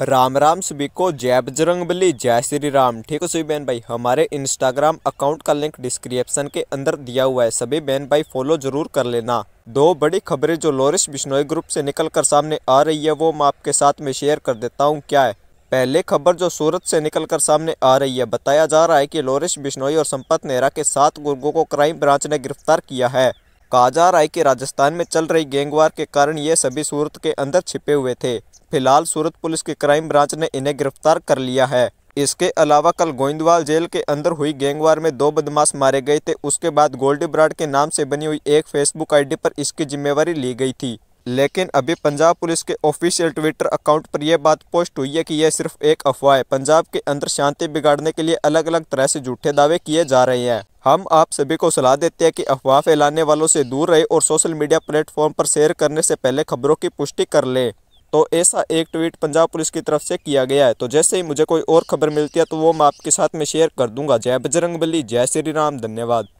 राम राम सभी को जय बजरंग बली जय श्री राम ठीक है सभी बहन भाई हमारे इंस्टाग्राम अकाउंट का लिंक डिस्क्रिप्शन के अंदर दिया हुआ है सभी बहन भाई फॉलो जरूर कर लेना दो बड़ी खबरें जो लोरिस बिश्नोई ग्रुप से निकल कर सामने आ रही है वो मैं आपके साथ में शेयर कर देता हूँ क्या है पहले खबर जो सूरत से निकल सामने आ रही है बताया जा रहा है कि लोरिस बिश्नोई और संपत नेहरा के सात गुर्गों को क्राइम ब्रांच ने गिरफ्तार किया है कहा जा रहा है कि राजस्थान में चल रही गैंगवार के कारण ये सभी सूरत के अंदर छिपे हुए थे फिलहाल सूरत पुलिस की क्राइम ब्रांच ने इन्हें गिरफ्तार कर लिया है इसके अलावा कल गोइंदवाल जेल के अंदर हुई गैंगवार में दो बदमाश मारे गए थे उसके बाद गोल्डी ब्राड के नाम से बनी हुई एक फेसबुक आईडी पर इसकी जिम्मेवारी ली गई थी लेकिन अभी पंजाब पुलिस के ऑफिशियल ट्विटर अकाउंट पर यह बात पोस्ट हुई है कि यह सिर्फ एक अफवाह है पंजाब के अंदर शांति बिगाड़ने के लिए अलग अलग तरह से झूठे दावे किए जा रहे हैं हम आप सभी को सलाह देते हैं कि अफवाह फैलाने वालों से दूर रहे और सोशल मीडिया प्लेटफॉर्म पर शेयर करने से पहले खबरों की पुष्टि कर लें तो ऐसा एक ट्वीट पंजाब पुलिस की तरफ से किया गया है तो जैसे ही मुझे कोई और खबर मिलती है तो वो मैं आपके साथ में शेयर कर दूंगा जय बजरंग बली जय श्री राम धन्यवाद